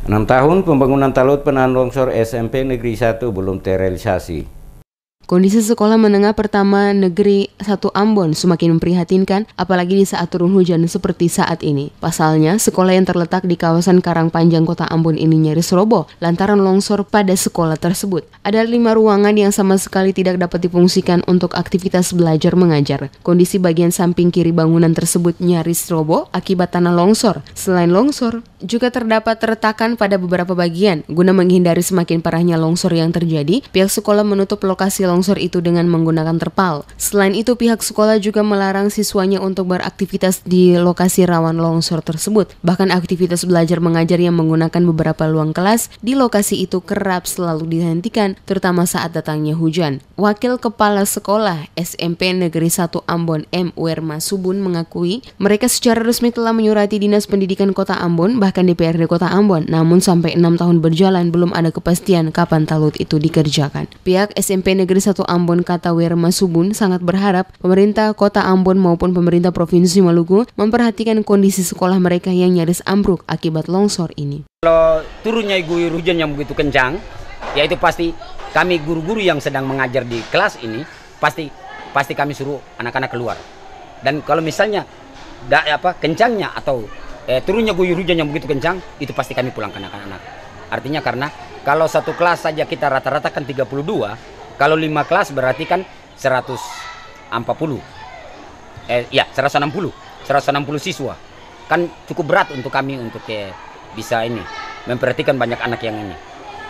6 tahun pembangunan talut penahan longsor SMP Negeri 1 belum terrealisasi. Kondisi sekolah menengah pertama negeri satu Ambon semakin memprihatinkan, apalagi di saat turun hujan seperti saat ini. Pasalnya, sekolah yang terletak di kawasan Karang Panjang Kota Ambon ini nyaris roboh lantaran longsor pada sekolah tersebut. Ada lima ruangan yang sama sekali tidak dapat difungsikan untuk aktivitas belajar mengajar. Kondisi bagian samping kiri bangunan tersebut nyaris roboh akibat tanah longsor. Selain longsor, juga terdapat retakan pada beberapa bagian. Guna menghindari semakin parahnya longsor yang terjadi, pihak sekolah menutup lokasi longsor longsor itu dengan menggunakan terpal. Selain itu, pihak sekolah juga melarang siswanya untuk beraktivitas di lokasi rawan longsor tersebut. Bahkan aktivitas belajar mengajar yang menggunakan beberapa ruang kelas di lokasi itu kerap selalu dihentikan, terutama saat datangnya hujan. Wakil Kepala Sekolah SMP Negeri 1 Ambon M. Werma Subun mengakui mereka secara resmi telah menyurati Dinas Pendidikan Kota Ambon bahkan DPRD Kota Ambon namun sampai enam tahun berjalan belum ada kepastian kapan talut itu dikerjakan. Pihak SMP Negeri 1 Ambon kata Werma Subun sangat berharap pemerintah Kota Ambon maupun pemerintah Provinsi Maluku memperhatikan kondisi sekolah mereka yang nyaris ambruk akibat longsor ini. Kalau turunnya hujan yang begitu kencang, ya itu pasti kami guru-guru yang sedang mengajar di kelas ini pasti pasti kami suruh anak-anak keluar. Dan kalau misalnya da, apa kencangnya atau eh, turunnya guyur hujan yang begitu kencang, itu pasti kami pulangkan anak-anak. Artinya karena kalau satu kelas saja kita rata-rata kan 32, kalau lima kelas berarti kan 140. Eh ya, 160. 160 siswa. Kan cukup berat untuk kami untuk eh, bisa ini memperhatikan banyak anak yang ini.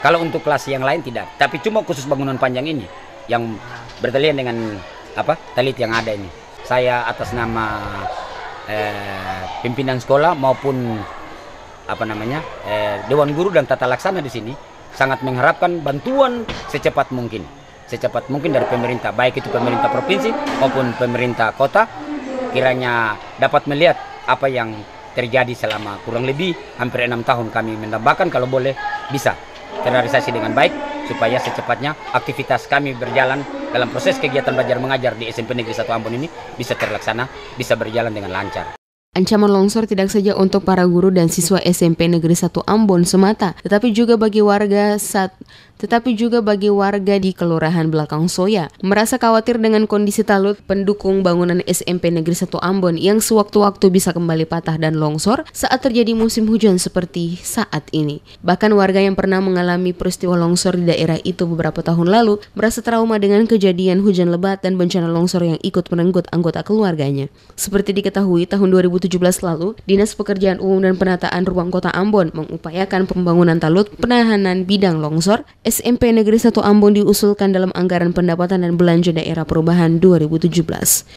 Kalau untuk kelas yang lain tidak, tapi cuma khusus bangunan panjang ini yang bertalian dengan apa talit yang ada ini. Saya atas nama eh, pimpinan sekolah maupun apa namanya eh, dewan guru dan tata laksana di sini sangat mengharapkan bantuan secepat mungkin, secepat mungkin dari pemerintah, baik itu pemerintah provinsi maupun pemerintah kota, kiranya dapat melihat apa yang terjadi selama kurang lebih hampir enam tahun kami menambahkan kalau boleh bisa terrealisasi dengan baik supaya secepatnya aktivitas kami berjalan dalam proses kegiatan belajar mengajar di SMP Negeri 1 Ambon ini bisa terlaksana, bisa berjalan dengan lancar. Ancaman longsor tidak saja untuk para guru dan siswa SMP Negeri 1 Ambon semata, tetapi juga bagi warga saat tetapi juga bagi warga di Kelurahan Belakang Soya. Merasa khawatir dengan kondisi talut pendukung bangunan SMP Negeri 1 Ambon yang sewaktu-waktu bisa kembali patah dan longsor saat terjadi musim hujan seperti saat ini. Bahkan warga yang pernah mengalami peristiwa longsor di daerah itu beberapa tahun lalu merasa trauma dengan kejadian hujan lebat dan bencana longsor yang ikut merenggut anggota keluarganya. Seperti diketahui, tahun 2017 lalu, Dinas Pekerjaan Umum dan Penataan Ruang Kota Ambon mengupayakan pembangunan talut penahanan bidang longsor SMP Negeri 1 Ambon diusulkan dalam anggaran pendapatan dan belanja daerah perubahan 2017.